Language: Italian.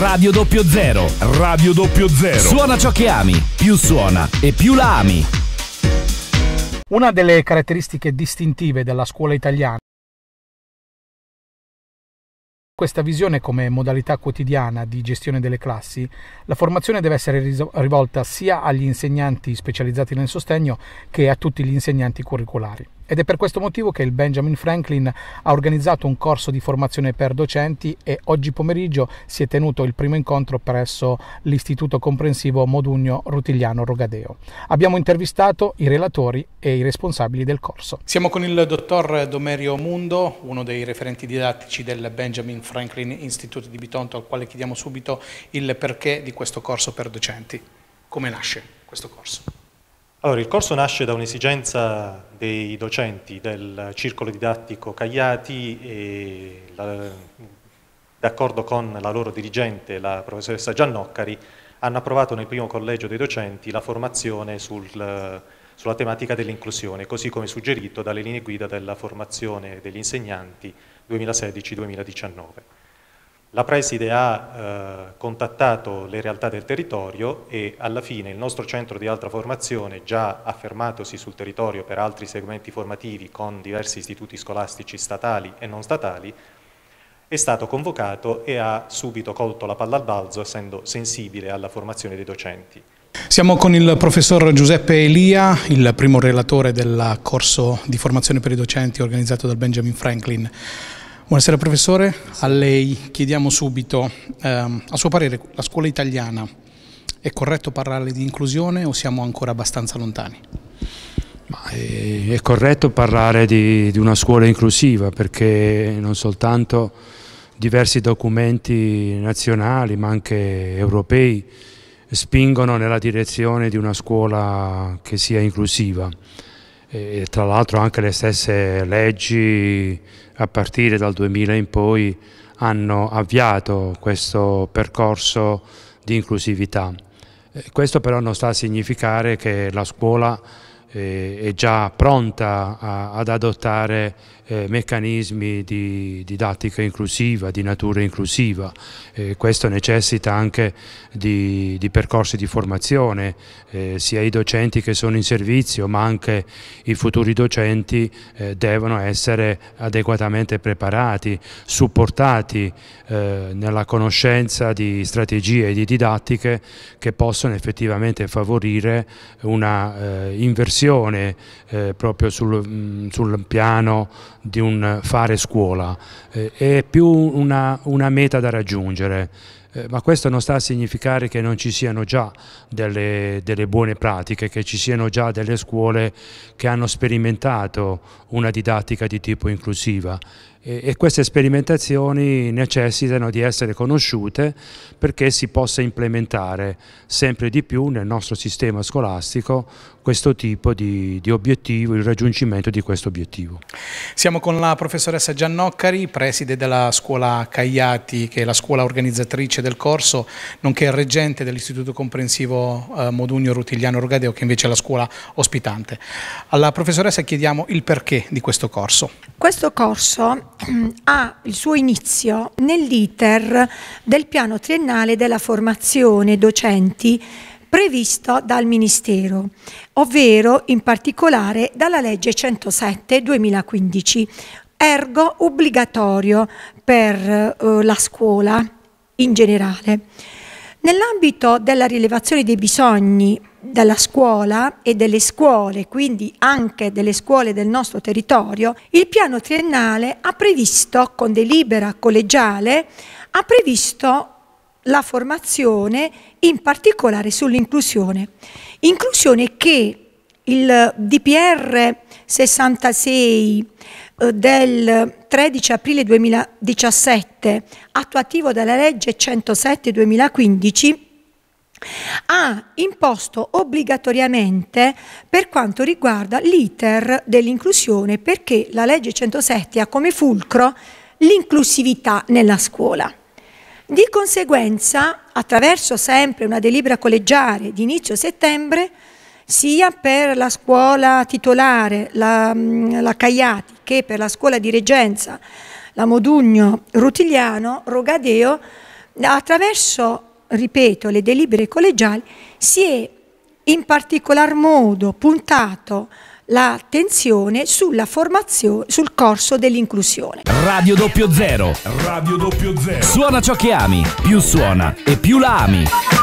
Radio Doppio Zero. Radio Doppio Zero. Suona ciò che ami, più suona e più la ami. Una delle caratteristiche distintive della scuola italiana questa visione come modalità quotidiana di gestione delle classi, la formazione deve essere rivolta sia agli insegnanti specializzati nel sostegno che a tutti gli insegnanti curricolari. Ed è per questo motivo che il Benjamin Franklin ha organizzato un corso di formazione per docenti e oggi pomeriggio si è tenuto il primo incontro presso l'Istituto Comprensivo Modugno Rutigliano Rogadeo. Abbiamo intervistato i relatori e i responsabili del corso. Siamo con il dottor Domerio Mundo, uno dei referenti didattici del Benjamin Franklin Institute di Bitonto, al quale chiediamo subito il perché di questo corso per docenti. Come nasce questo corso? Allora, il corso nasce da un'esigenza dei docenti del circolo didattico Cagliati e d'accordo con la loro dirigente, la professoressa Giannoccari, hanno approvato nel primo collegio dei docenti la formazione sul, sulla tematica dell'inclusione, così come suggerito dalle linee guida della formazione degli insegnanti 2016-2019. La preside ha eh, contattato le realtà del territorio e alla fine il nostro centro di alta formazione, già affermatosi sul territorio per altri segmenti formativi con diversi istituti scolastici statali e non statali, è stato convocato e ha subito colto la palla al balzo essendo sensibile alla formazione dei docenti. Siamo con il professor Giuseppe Elia, il primo relatore del corso di formazione per i docenti organizzato dal Benjamin Franklin Buonasera professore, a lei chiediamo subito, ehm, a suo parere la scuola italiana è corretto parlare di inclusione o siamo ancora abbastanza lontani? È, è corretto parlare di, di, una scuola inclusiva perché non soltanto diversi documenti nazionali ma anche europei spingono nella direzione di una scuola che sia inclusiva e tra l'altro anche le stesse leggi a partire dal 2000 in poi hanno avviato questo percorso di inclusività. Questo però non sta a significare che la scuola eh, è già pronta ad adottare eh, meccanismi di didattica inclusiva, di natura inclusiva. Eh, questo necessita anche di, di percorsi di formazione, eh, sia i docenti che sono in servizio ma anche i futuri docenti eh, devono essere adeguatamente preparati, supportati eh, nella conoscenza di strategie e di didattiche che possono effettivamente favorire una eh, inversione proprio sul, mh, mm, sul piano di un fare scuola, eh, è più una, una meta da raggiungere eh, ma questo non sta a significare che non ci siano già delle, delle, buone pratiche, che ci siano già delle scuole che hanno sperimentato una didattica di tipo inclusiva e, e queste sperimentazioni necessitano di essere conosciute perché si possa implementare sempre di più nel nostro sistema scolastico questo tipo di, di obiettivo, il raggiungimento di questo obiettivo. Siamo con la professoressa Giannoccari, preside della scuola Cagliati, che è la scuola organizzatrice del corso, nonché il reggente dell'Istituto Comprensivo eh, Modugno Rutigliano Rogadeo, che invece è la scuola ospitante. Alla professoressa chiediamo il perché di questo corso. Questo corso ha il suo inizio nell'iter del piano triennale della formazione docenti previsto dal Ministero, ovvero in particolare dalla legge 107 2015, ergo obbligatorio per eh, la scuola in generale. Nell'ambito della rilevazione dei bisogni della scuola e delle scuole, quindi anche delle scuole del nostro territorio, il piano triennale ha previsto, con delibera collegiale, ha previsto la formazione in particolare sull'inclusione. Inclusione che il DPR 66 eh, del 13 aprile 2017, attuativo della legge 107 2015, ha imposto obbligatoriamente per quanto riguarda l'iter dell'inclusione perché la legge 107 ha come fulcro l'inclusività nella scuola. Di conseguenza, attraverso sempre una delibera collegiale di inizio settembre, sia per la scuola titolare, la, mm, la Cagliati, che per la scuola di reggenza, la Modugno Rutigliano, Rogadeo, attraverso, ripeto, le delibere collegiali si è in particolar modo puntato l'attenzione sulla formazione, sul corso dell'inclusione. Radio doppio zero. Radio doppio zero. Suona ciò che ami, più suona e più la ami.